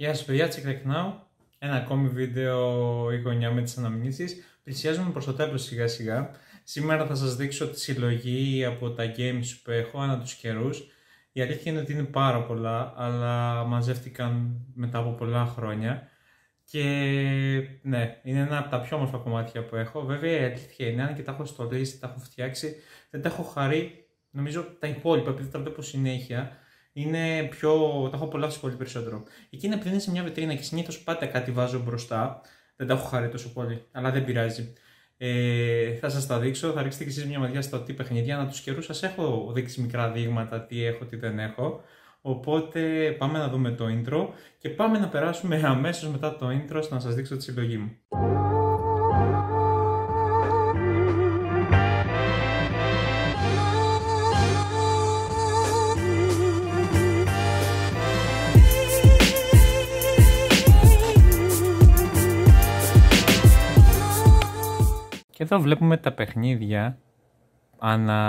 Γεια σας παιδιά, ξεκινάω ένα ακόμη βίντεο η γωνιά με τις αναμνήσεις. Πλησιάζουμε προς το τέλος σιγά σιγά. Σήμερα θα σας δείξω τη συλλογή από τα games που έχω ανά τους καιρούς. Η αλήθεια είναι ότι είναι πάρα πολλά, αλλά μαζεύτηκαν μετά από πολλά χρόνια. Και ναι, είναι ένα από τα πιο όμορφα κομμάτια που έχω. Βέβαια η αλήθεια είναι, αν και τα έχω στολίσει, τα έχω φτιάξει, δεν τα έχω χαρεί, νομίζω τα υπόλοιπα, επειδή τα βλέπω συνέχεια, είναι πιο. Τα έχω απολαύσει πολύ περισσότερο. Εκείνα επειδή είναι σε μια βιτρίνα και συνήθως πάτε κάτι βάζω μπροστά, δεν τα έχω χαρεί τόσο πολύ, αλλά δεν πειράζει. Ε, θα σας τα δείξω, θα ρίξετε κι εσείς μια ματιά στο τι παιχνίδια. Ανά τους καιρούς σας έχω δείξει μικρά δείγματα, τι έχω, τι δεν έχω. Οπότε πάμε να δούμε το intro και πάμε να περάσουμε αμέσως μετά το intro στο να σας δείξω τη συλλογή μου. Και εδώ βλέπουμε τα παιχνίδια ανά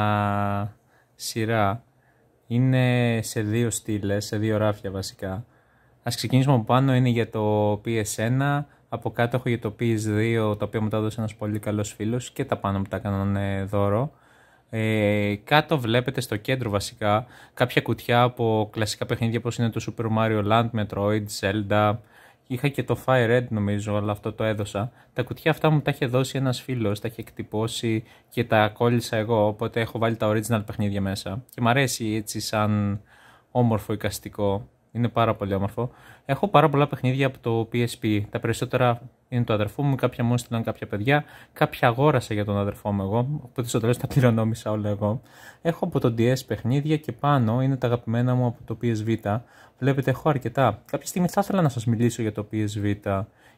σειρά. Είναι σε δύο στήλες, σε δύο ράφια βασικά. Ας ξεκινήσουμε από πάνω, είναι για το PS1, από κάτω έχω για το PS2, το οποίο μου τα έδωσε ένας πολύ καλός φίλος και τα πάνω μου τα έκαναν δώρο. Ε, κάτω βλέπετε στο κέντρο βασικά κάποια κουτιά από κλασικά παιχνίδια όπως είναι το Super Mario Land, Metroid, Zelda, Είχα και το Fire Red νομίζω, αλλά αυτό το έδωσα. Τα κουτιά αυτά μου τα είχε δώσει ένας φίλος, τα είχε εκτυπώσει και τα κόλλησα εγώ, οπότε έχω βάλει τα original παιχνίδια μέσα. Και μου αρέσει έτσι σαν όμορφο οικαστικό είναι πάρα πολύ όμορφο. Έχω πάρα πολλά παιχνίδια από το PSP. Τα περισσότερα είναι του αδερφού μου, κάποια μου έστειλαν κάποια παιδιά, κάποια αγόρασα για τον αδερφό μου εγώ, οπότε στο τέλος τα πληρονόμησα όλα εγώ. Έχω από το DS παιχνίδια και πάνω είναι τα αγαπημένα μου από το PSV. Βλέπετε, έχω αρκετά. Κάποια στιγμή θα ήθελα να σας μιλήσω για το PSV.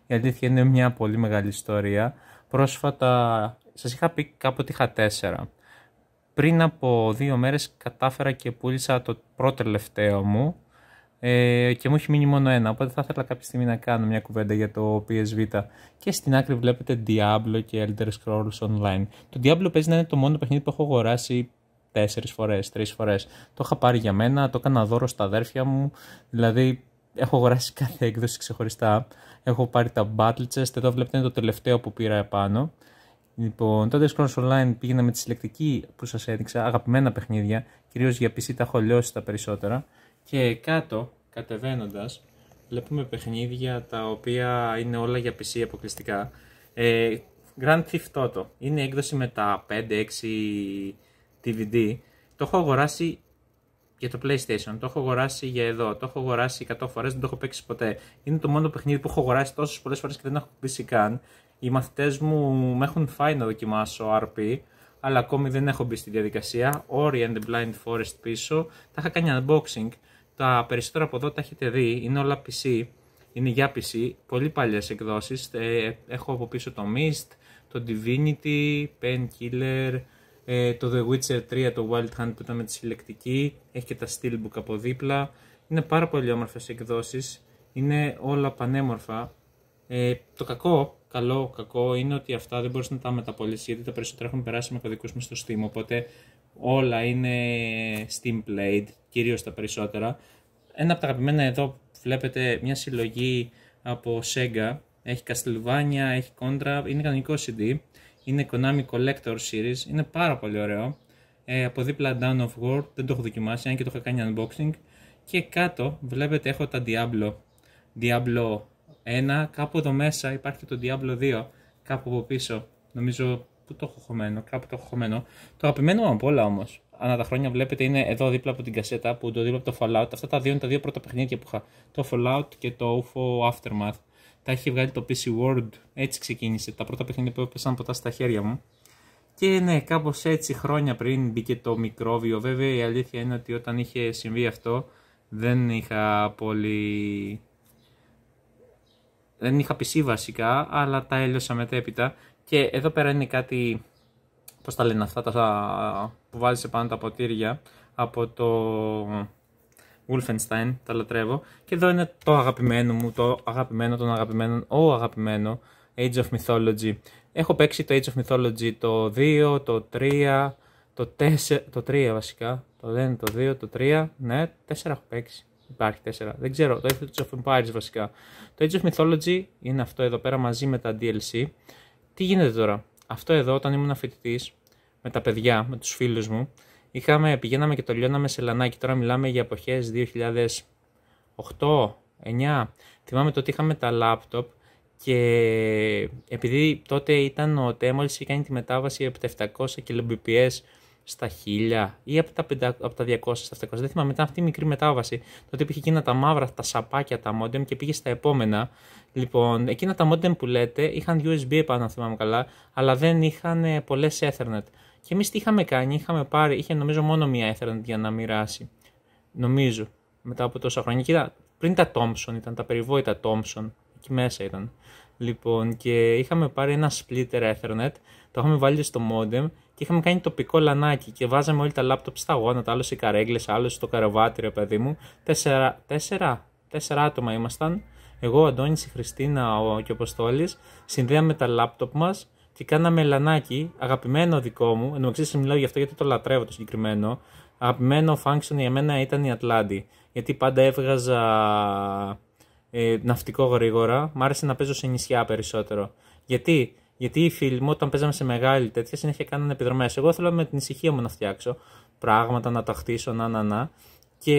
Η αλήθεια είναι μια πολύ μεγάλη ιστορία. Πρόσφατα σας είχα πει κάποτε είχα τέσσερα. Πριν από δύο μέρες κατάφερα και πούλησα το πρώτο τελευταίο μου ε, και μου έχει μείνει μόνο ένα. Οπότε θα ήθελα κάποια στιγμή να κάνω μια κουβέντα για το PSV. Και στην άκρη βλέπετε Diablo και Elder Scrolls Online. Το Diablo παίζει να είναι το μόνο παιχνίδι που έχω αγοράσει τέσσερις φορές, τρεις φορές. Το είχα πάρει για μένα, το έκανα δώρο στα αδέρφια μου. Δηλαδή έχω αγοράσει κάθε έκδοση ξεχωριστά. Έχω πάρει τα Battle Chest, εδώ βλέπετε είναι το τελευταίο που πήρα επάνω. Λοιπόν, τότε Scrolls Online πήγαινα με τη συλλεκτική που σας έδειξα, αγαπημένα παιχνίδια, κυρίως για PC τα έχω λιώσει τα περισσότερα. Και κάτω, κατεβαίνοντας, βλέπουμε παιχνίδια τα οποία είναι όλα για PC αποκλειστικά. Ε, Grand Theft Auto. Είναι έκδοση με τα 5-6 DVD. Το έχω αγοράσει για το PlayStation, το έχω αγοράσει για εδώ, το έχω αγοράσει 100 φορές, δεν το έχω παίξει ποτέ. Είναι το μόνο παιχνίδι που έχω αγοράσει τόσες πολλές φορές και δεν έχω κλείσει καν. Οι μαθητές μου με έχουν φάει να δοκιμάσω RP, αλλά ακόμη δεν έχω μπει στη διαδικασία. Ori and the Blind Forest πίσω. Τα είχα κάνει unboxing τα περισσότερα από εδώ τα έχετε δει, είναι όλα PC, είναι για PC, πολύ παλιές εκδόσεις. Ε, έχω από πίσω το Mist, το Divinity, killer ε, το The Witcher 3, το Wild Hunt που ήταν με τη συλλεκτική, έχει και τα Steelbook από δίπλα. Είναι πάρα πολύ όμορφες εκδόσεις, είναι όλα πανέμορφα. Ε, το κακό, καλό κακό, είναι ότι αυτά δεν μπορείς να τα μεταπολίσεις γιατί τα περισσότερα έχουν περάσει με κωδικούς μου στο Steam, οπότε όλα είναι Steam Played κυρίως τα περισσότερα. Ένα από τα αγαπημένα εδώ βλέπετε μια συλλογή από Sega, έχει Castlevania, έχει Contra, είναι κανονικό CD, είναι Konami Collector Series, είναι πάρα πολύ ωραίο. Ε, από δίπλα Down of War, δεν το έχω δοκιμάσει, αν και το είχα κάνει unboxing. Και κάτω βλέπετε έχω τα Diablo, Diablo 1, κάπου εδώ μέσα υπάρχει και το Diablo 2, κάπου από πίσω, νομίζω που το έχω χωμένο, κάπου το έχω χωμένο. Το αγαπημένο μου απ' όλα όμως ανά τα χρόνια βλέπετε είναι εδώ δίπλα από την κασέτα, που το δίπλα από το Fallout. Αυτά τα δύο είναι τα δύο πρώτα παιχνίδια που είχα. Το Fallout και το UFO Aftermath. Τα έχει βγάλει το PC World. Έτσι ξεκίνησε. Τα πρώτα παιχνίδια που έπεσαν ποτά στα χέρια μου. Και ναι, κάπως έτσι χρόνια πριν μπήκε το μικρόβιο. Βέβαια η αλήθεια είναι ότι όταν είχε συμβεί αυτό δεν είχα πολύ. Δεν είχα PC βασικά, αλλά τα έλειωσα μετέπειτα. Και εδώ πέρα είναι κάτι πώς τα λένε αυτά τα που βάζεις πάνω τα ποτήρια από το Wolfenstein, τα λατρεύω. Και εδώ είναι το αγαπημένο μου, το αγαπημένο των αγαπημένων, ο αγαπημένο, Age of Mythology. Έχω παίξει το Age of Mythology το 2, το 3, το 4, το 3 βασικά, το 1, το 2, το 3, ναι, 4 έχω παίξει. Υπάρχει 4, δεν ξέρω, το Age of Empires βασικά. Το Age of Mythology είναι αυτό εδώ πέρα μαζί με τα DLC. Τι γίνεται τώρα, αυτό εδώ όταν ήμουν φοιτητής με τα παιδιά, με τους φίλους μου, είχαμε, πηγαίναμε και το λιώναμε σε λανάκι. Τώρα μιλάμε για εποχές 2008, 2008-2009, Θυμάμαι τότε είχαμε τα λάπτοπ και επειδή τότε ήταν ο Τέμολης είχε κάνει τη μετάβαση από τα 700 kbps στα 1000 ή από τα, 500, τα 200 στα 700. Δεν θυμάμαι, μετά αυτή η μικρή μετάβαση. Τότε πήγε εκείνα τα μαύρα, τα σαπάκια, τα modem και πήγε στα επόμενα. Λοιπόν, εκείνα τα modem που λέτε είχαν USB επάνω, θυμάμαι καλά, αλλά δεν είχαν ε, πολλές Ethernet. Και εμείς τι είχαμε κάνει, είχαμε πάρει, είχε νομίζω μόνο μία Ethernet για να μοιράσει. Νομίζω, μετά από τόσα χρόνια. Κοίτα, πριν τα Thompson ήταν, τα περιβόητα Thompson, εκεί μέσα ήταν. Λοιπόν, και είχαμε πάρει ένα splitter Ethernet, το είχαμε βάλει στο modem και είχαμε κάνει τοπικό λανάκι και βάζαμε όλοι τα λάπτοπ στα γόνατα, άλλο οι καρέγγλε, άλλο στο ρε παιδί μου. Τέσσερα, τέσσερα, τέσσερα άτομα ήμασταν. Εγώ, ο Αντώνης, η Χριστίνα ο, και ο ποστόλη, συνδέαμε τα λάπτοπ μας και κάναμε λανάκι, αγαπημένο δικό μου. ενώ τω μιλάω γι' αυτό γιατί το λατρεύω το συγκεκριμένο. Αγαπημένο function για μένα ήταν η Ατλάντη. Γιατί πάντα έβγαζα ε, ναυτικό γρήγορα. Μ' άρεσε να παίζω σε νησιά περισσότερο. Γιατί γιατί οι φίλοι μου, όταν παίζαμε σε μεγάλη τέτοια, συνέχεια κάνανε επιδρομές. Εγώ θέλω με την ησυχία μου να φτιάξω πράγματα, να τα χτίσω, να, να, να. Και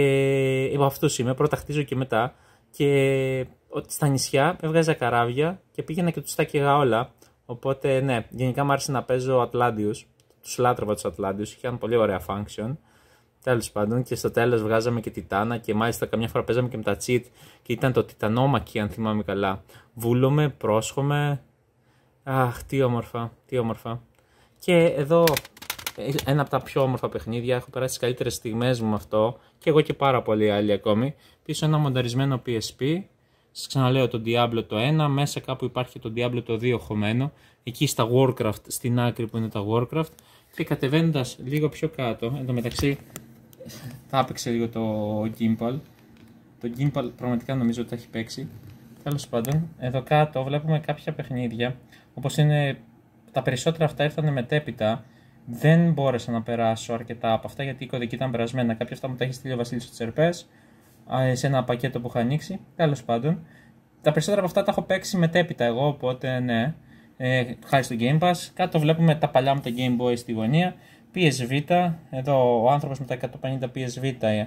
εγώ αυτούς είμαι. Πρώτα χτίζω και μετά. Και στα νησιά έβγαζα καράβια και πήγαινα και τους τα όλα. Οπότε, ναι, γενικά μου άρεσε να παίζω Ατλάντιου. Τους λάτρευα τους Ατλάντιου. Είχαν πολύ ωραία function. Τέλος πάντων, και στο τέλος βγάζαμε και Τιτάνα και μάλιστα καμιά φορά παίζαμε και με τα cheat και ήταν το Τιτανόμακι, αν θυμάμαι καλά. Βούλομαι, πρόσχομαι, Αχ, τι όμορφα, τι όμορφα. Και εδώ ε, ένα από τα πιο όμορφα παιχνίδια. Έχω περάσει τις καλύτερες στιγμές μου με αυτό. Και εγώ και πάρα πολλοί άλλοι ακόμη. Πίσω ένα μονταρισμένο PSP. Σας ξαναλέω το Diablo το 1. Μέσα κάπου υπάρχει το Diablo το 2 χωμένο. Εκεί στα Warcraft, στην άκρη που είναι τα Warcraft. Και κατεβαίνοντας λίγο πιο κάτω, εν τω μεταξύ θα έπαιξε λίγο το Gimbal. Το Gimbal πραγματικά νομίζω ότι θα έχει παίξει. Τέλος πάντων, εδώ κάτω βλέπουμε κάποια παιχνίδια Όπως είναι τα περισσότερα αυτά ήρθαν μετέπειτα, δεν μπόρεσα να περάσω αρκετά από αυτά γιατί η κωδική ήταν περασμένα. Κάποια αυτά μου τα έχει στείλει ο Βασίλης Τσερπέ σε ένα πακέτο που είχα ανοίξει. Τέλος πάντων, τα περισσότερα από αυτά τα έχω παίξει μετέπειτα εγώ, οπότε ναι. Ε, χάρη στο Game Pass. Κάτω βλέπουμε τα παλιά μου τα Game Boy στη γωνία. PSV, εδώ ο άνθρωπος με τα 150 PSV ε,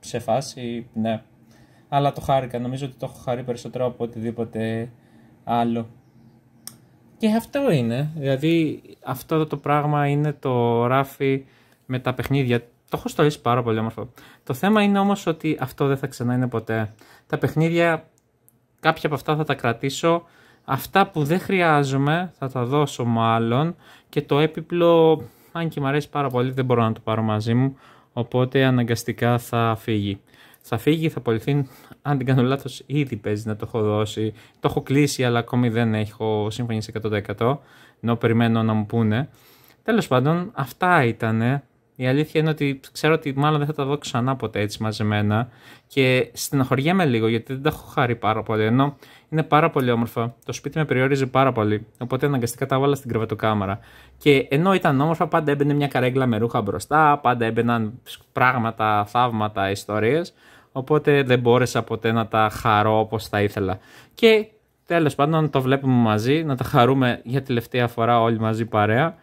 σε φάση, ναι. Αλλά το χάρηκα, νομίζω ότι το έχω χαρεί περισσότερο από οτιδήποτε άλλο. Και αυτό είναι. Δηλαδή αυτό το πράγμα είναι το ράφι με τα παιχνίδια. Το έχω στολίσει πάρα πολύ όμορφο. Το θέμα είναι όμως ότι αυτό δεν θα ξανά είναι ποτέ. Τα παιχνίδια, κάποια από αυτά θα τα κρατήσω. Αυτά που δεν χρειάζομαι θα τα δώσω μάλλον. Και το έπιπλο, αν και μου αρέσει πάρα πολύ, δεν μπορώ να το πάρω μαζί μου. Οπότε αναγκαστικά θα φύγει θα φύγει, θα απολυθεί. Αν την κάνω λάθος, ήδη παίζει να το έχω δώσει. Το έχω κλείσει, αλλά ακόμη δεν έχω συμφωνήσει 100%. Ενώ περιμένω να μου πούνε. Τέλος πάντων, αυτά ήταν. Η αλήθεια είναι ότι ξέρω ότι μάλλον δεν θα τα δω ξανά ποτέ έτσι μαζεμένα και στεναχωριέμαι λίγο γιατί δεν τα έχω χάρη πάρα πολύ. Ενώ είναι πάρα πολύ όμορφα, το σπίτι με περιορίζει πάρα πολύ. Οπότε αναγκαστικά τα βάλα στην κρεβατοκάμαρα. Και ενώ ήταν όμορφα, πάντα έμπαινε μια καρέγγλα με ρούχα μπροστά, πάντα έμπαιναν πράγματα, θαύματα, ιστορίες. Οπότε δεν μπόρεσα ποτέ να τα χαρώ όπως θα ήθελα. Και τέλος πάντων το βλέπουμε μαζί, να τα χαρούμε για τελευταία φορά όλοι μαζί παρέα.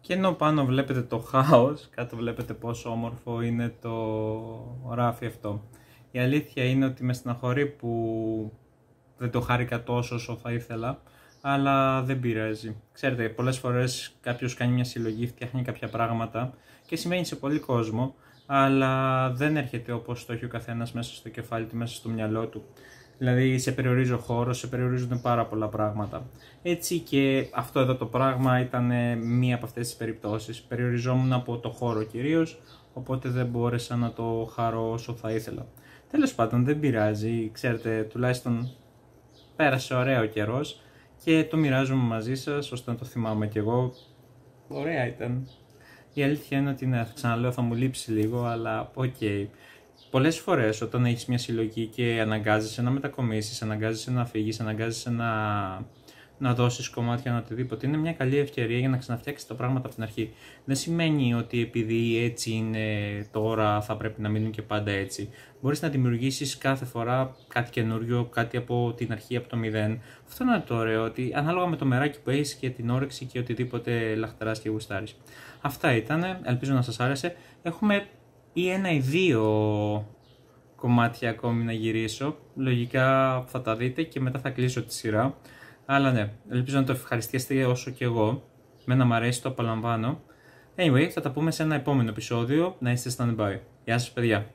Και ενώ πάνω βλέπετε το χάος, κάτω βλέπετε πόσο όμορφο είναι το ράφι αυτό. Η αλήθεια είναι ότι με στεναχωρεί που δεν το χάρηκα τόσο όσο θα ήθελα αλλά δεν πειράζει. Ξέρετε, πολλές φορές κάποιος κάνει μια συλλογή, φτιάχνει κάποια πράγματα και σημαίνει σε πολύ κόσμο, αλλά δεν έρχεται όπως το έχει ο καθένας μέσα στο κεφάλι του, μέσα στο μυαλό του. Δηλαδή σε περιορίζει ο χώρο, σε περιορίζονται πάρα πολλά πράγματα. Έτσι και αυτό εδώ το πράγμα ήταν μία από αυτές τις περιπτώσεις. Περιοριζόμουν από το χώρο κυρίως, οπότε δεν μπόρεσα να το χαρώ όσο θα ήθελα. Τέλος πάντων δεν πειράζει, ξέρετε τουλάχιστον πέρασε ωραίο καιρός και το μοιράζομαι μαζί σας ώστε να το θυμάμαι κι εγώ. Ωραία ήταν. Η αλήθεια είναι ότι ναι, θα ξαναλέω θα μου λείψει λίγο, αλλά οκ. Okay. Πολλές φορές όταν έχεις μια συλλογή και αναγκάζεσαι να μετακομίσεις, αναγκάζεσαι να φύγεις, αναγκάζεσαι να να δώσεις κομμάτια να οτιδήποτε. Είναι μια καλή ευκαιρία για να ξαναφτιάξεις τα πράγματα από την αρχή. Δεν σημαίνει ότι επειδή έτσι είναι τώρα θα πρέπει να μείνουν και πάντα έτσι. Μπορείς να δημιουργήσεις κάθε φορά κάτι καινούριο, κάτι από την αρχή, από το μηδέν. Αυτό είναι το ωραίο, ότι ανάλογα με το μεράκι που έχεις και την όρεξη και οτιδήποτε λαχταράς και γουστάρεις. Αυτά ήταν, ελπίζω να σας άρεσε. Έχουμε ή ένα ή δύο κομμάτια ακόμη να γυρίσω. Λογικά θα τα δείτε και μετά θα κλείσω τη σειρά. Αλλά ναι, ελπίζω να το ευχαριστήσετε όσο και εγώ. Μένα μου αρέσει, το απολαμβάνω. Anyway, θα τα πούμε σε ένα επόμενο επεισόδιο. Να είστε stand by. Γεια σας παιδιά.